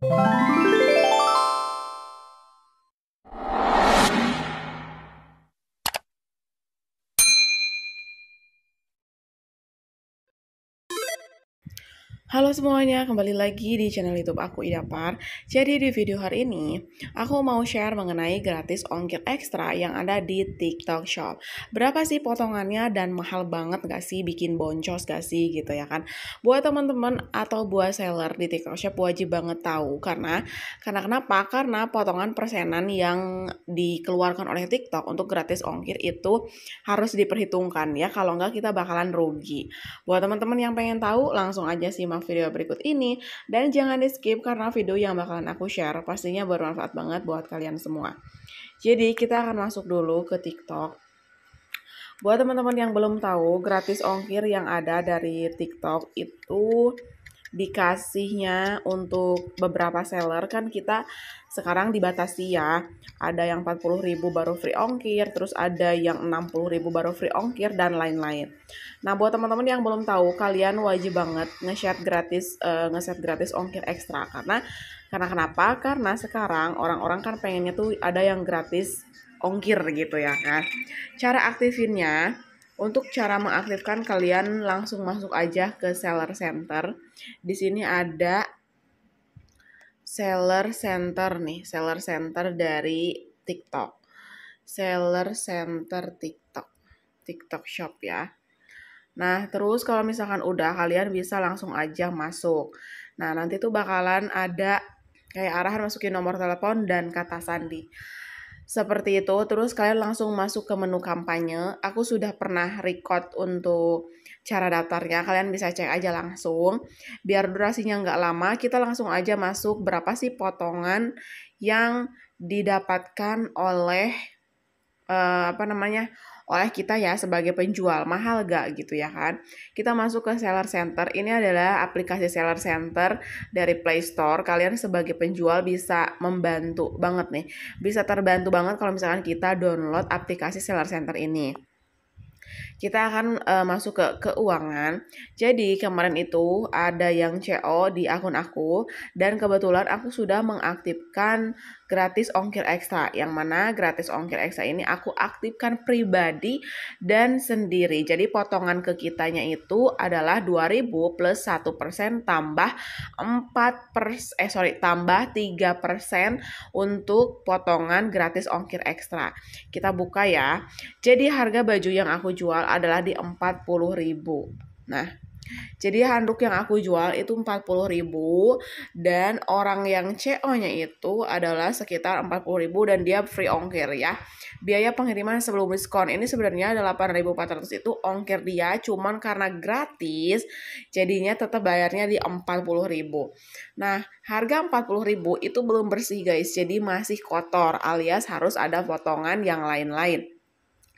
Música Halo semuanya, kembali lagi di channel YouTube aku ida par Jadi di video hari ini, aku mau share mengenai gratis ongkir ekstra yang ada di TikTok Shop. Berapa sih potongannya dan mahal banget gak sih bikin boncos gak sih gitu ya kan? Buat teman-teman atau buat seller di TikTok Shop wajib banget tahu karena karena kenapa? Karena potongan persenan yang dikeluarkan oleh TikTok untuk gratis ongkir itu harus diperhitungkan ya. Kalau enggak kita bakalan rugi. Buat teman-teman yang pengen tahu langsung aja sih video berikut ini dan jangan di skip karena video yang bakalan aku share pastinya bermanfaat banget buat kalian semua. Jadi kita akan masuk dulu ke TikTok. Buat teman-teman yang belum tahu, gratis ongkir yang ada dari TikTok itu dikasihnya untuk beberapa seller kan kita sekarang dibatasi ya. Ada yang 40.000 baru free ongkir, terus ada yang 60.000 baru free ongkir dan lain-lain. Nah, buat teman-teman yang belum tahu, kalian wajib banget nge-share gratis uh, eh, nge gratis ongkir ekstra karena karena kenapa? Karena sekarang orang-orang kan pengennya tuh ada yang gratis ongkir gitu ya kan. Cara aktifinnya untuk cara mengaktifkan kalian langsung masuk aja ke seller center. Di sini ada seller center nih, seller center dari TikTok. Seller center TikTok. TikTok Shop ya. Nah, terus kalau misalkan udah kalian bisa langsung aja masuk. Nah, nanti tuh bakalan ada kayak arahan masukin nomor telepon dan kata sandi. Seperti itu, terus kalian langsung masuk ke menu kampanye. Aku sudah pernah record untuk cara daftarnya, kalian bisa cek aja langsung. Biar durasinya nggak lama, kita langsung aja masuk berapa sih potongan yang didapatkan oleh uh, apa namanya oleh kita ya sebagai penjual. Mahal gak gitu ya kan? Kita masuk ke seller center. Ini adalah aplikasi seller center dari Play Store. Kalian sebagai penjual bisa membantu banget nih. Bisa terbantu banget kalau misalkan kita download aplikasi seller center ini kita akan uh, masuk ke keuangan. Jadi kemarin itu ada yang CO di akun aku dan kebetulan aku sudah mengaktifkan gratis ongkir ekstra yang mana gratis ongkir ekstra ini aku aktifkan pribadi dan sendiri jadi potongan ke kitanya itu adalah 2000 plus 1% tambah 4 pers eh sorry tambah 3% untuk potongan gratis ongkir ekstra kita buka ya jadi harga baju yang aku jual adalah di 40.000 nah jadi handuk yang aku jual itu 40.000 dan orang yang CO-nya itu adalah sekitar 40.000 dan dia free ongkir ya. Biaya pengiriman sebelum diskon ini sebenarnya 8.400 itu ongkir dia cuman karena gratis jadinya tetap bayarnya di 40.000. Nah, harga 40.000 itu belum bersih guys. Jadi masih kotor alias harus ada potongan yang lain-lain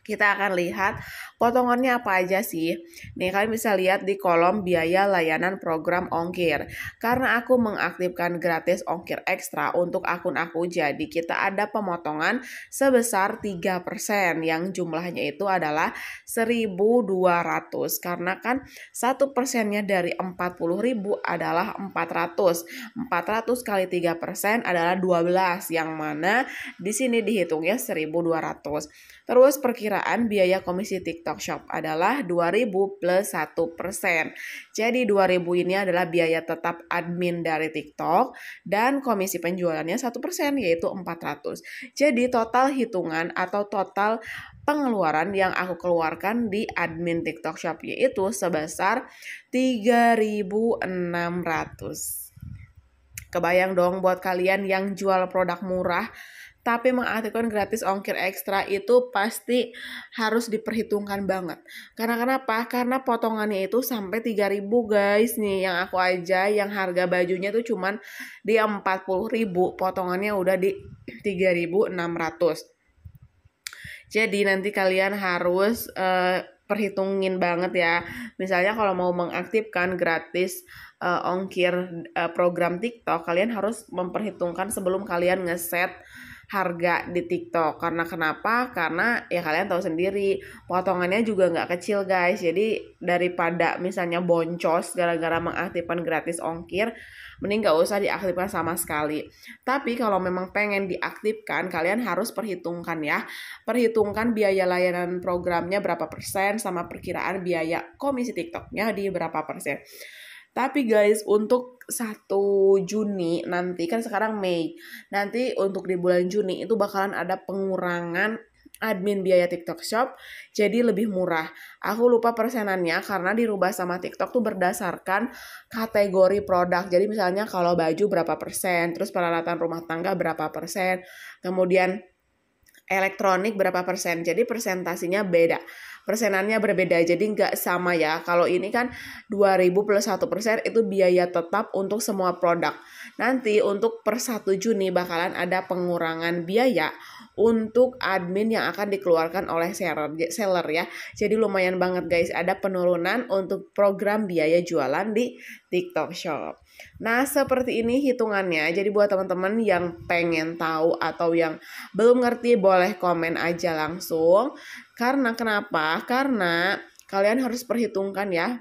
kita akan lihat potongannya apa aja sih. Nih kalian bisa lihat di kolom biaya layanan program ongkir. Karena aku mengaktifkan gratis ongkir ekstra untuk akun aku jadi kita ada pemotongan sebesar 3% yang jumlahnya itu adalah 1200 karena kan 1 persennya dari 40.000 adalah 400. 400 kali 3 adalah 12 yang mana di sini dihitungnya 1200. Terus perkiraan perkiraan biaya komisi TikTok Shop adalah 2000 plus 1 Jadi 2000 ini adalah biaya tetap admin dari TikTok dan komisi penjualannya 1 yaitu 400. Jadi total hitungan atau total pengeluaran yang aku keluarkan di admin TikTok Shop yaitu sebesar 3600. Kebayang dong buat kalian yang jual produk murah tapi mengaktifkan gratis ongkir ekstra itu pasti harus diperhitungkan banget. Karena kenapa? Karena potongannya itu sampai 3000 guys nih yang aku aja yang harga bajunya tuh cuman di 40.000, potongannya udah di 3600. Jadi nanti kalian harus uh, perhitungin banget ya. Misalnya kalau mau mengaktifkan gratis uh, ongkir uh, program TikTok, kalian harus memperhitungkan sebelum kalian ngeset harga di TikTok karena kenapa karena ya kalian tahu sendiri potongannya juga nggak kecil guys jadi daripada misalnya boncos gara-gara mengaktifkan gratis ongkir mending nggak usah diaktifkan sama sekali tapi kalau memang pengen diaktifkan kalian harus perhitungkan ya perhitungkan biaya layanan programnya berapa persen sama perkiraan biaya komisi TikToknya di berapa persen tapi guys, untuk 1 Juni nanti kan sekarang Mei. Nanti untuk di bulan Juni itu bakalan ada pengurangan admin biaya TikTok Shop jadi lebih murah. Aku lupa persenannya karena dirubah sama TikTok tuh berdasarkan kategori produk. Jadi misalnya kalau baju berapa persen, terus peralatan rumah tangga berapa persen, kemudian elektronik berapa persen. Jadi persentasinya beda. Persenannya berbeda, jadi nggak sama ya. Kalau ini kan 2000 plus 1 persen itu biaya tetap untuk semua produk. Nanti untuk per 1 Juni bakalan ada pengurangan biaya untuk admin yang akan dikeluarkan oleh seller, seller ya. Jadi lumayan banget guys, ada penurunan untuk program biaya jualan di TikTok Shop. Nah, seperti ini hitungannya. Jadi buat teman-teman yang pengen tahu atau yang belum ngerti boleh komen aja langsung. Karena kenapa? Karena kalian harus perhitungkan ya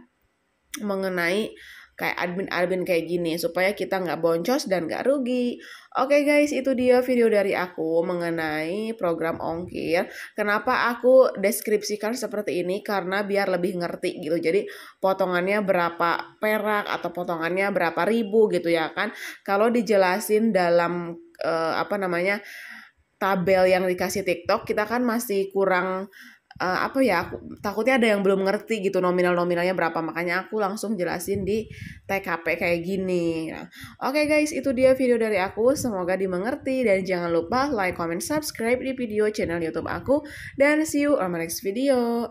mengenai kayak admin-admin kayak gini supaya kita nggak boncos dan nggak rugi. Oke okay guys, itu dia video dari aku mengenai program ongkir. Kenapa aku deskripsikan seperti ini? Karena biar lebih ngerti gitu. Jadi potongannya berapa perak atau potongannya berapa ribu gitu ya kan. Kalau dijelasin dalam uh, apa namanya? tabel yang dikasih TikTok kita kan masih kurang uh, apa ya aku takutnya ada yang belum ngerti gitu nominal nominalnya berapa makanya aku langsung jelasin di TKP kayak gini. Nah, Oke okay guys itu dia video dari aku semoga dimengerti dan jangan lupa like, comment, subscribe di video channel YouTube aku dan see you on my next video.